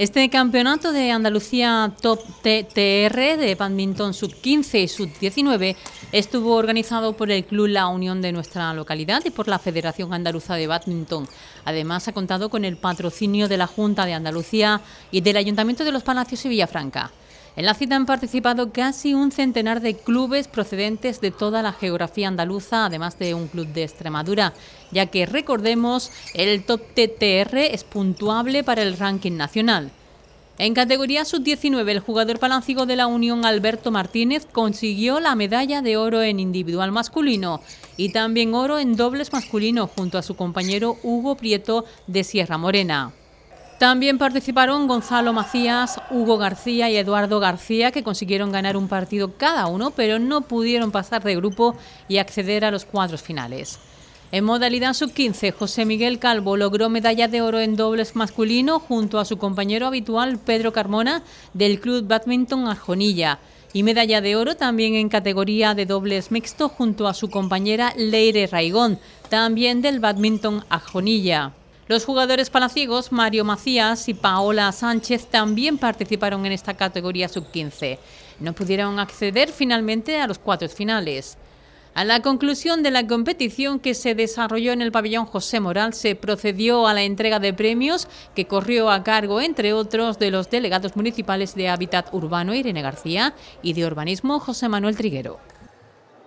Este campeonato de Andalucía Top TTR de badminton sub-15 y sub-19 estuvo organizado por el Club La Unión de nuestra localidad y por la Federación Andaluza de Badminton. Además, ha contado con el patrocinio de la Junta de Andalucía y del Ayuntamiento de los Palacios y Villafranca. En la cita han participado casi un centenar de clubes procedentes de toda la geografía andaluza, además de un club de Extremadura, ya que recordemos, el top TTR es puntuable para el ranking nacional. En categoría sub-19, el jugador palancigo de la Unión Alberto Martínez consiguió la medalla de oro en individual masculino y también oro en dobles masculino junto a su compañero Hugo Prieto de Sierra Morena. También participaron Gonzalo Macías, Hugo García y Eduardo García, que consiguieron ganar un partido cada uno, pero no pudieron pasar de grupo y acceder a los cuadros finales. En modalidad sub-15, José Miguel Calvo logró medalla de oro en dobles masculino junto a su compañero habitual Pedro Carmona del Club Badminton Arjonilla y medalla de oro también en categoría de dobles mixto junto a su compañera Leire Raigón, también del Badminton Arjonilla. Los jugadores palaciegos Mario Macías y Paola Sánchez también participaron en esta categoría sub-15. No pudieron acceder finalmente a los cuartos finales. A la conclusión de la competición que se desarrolló en el pabellón José Moral, se procedió a la entrega de premios que corrió a cargo, entre otros, de los delegados municipales de Hábitat Urbano Irene García y de Urbanismo José Manuel Triguero.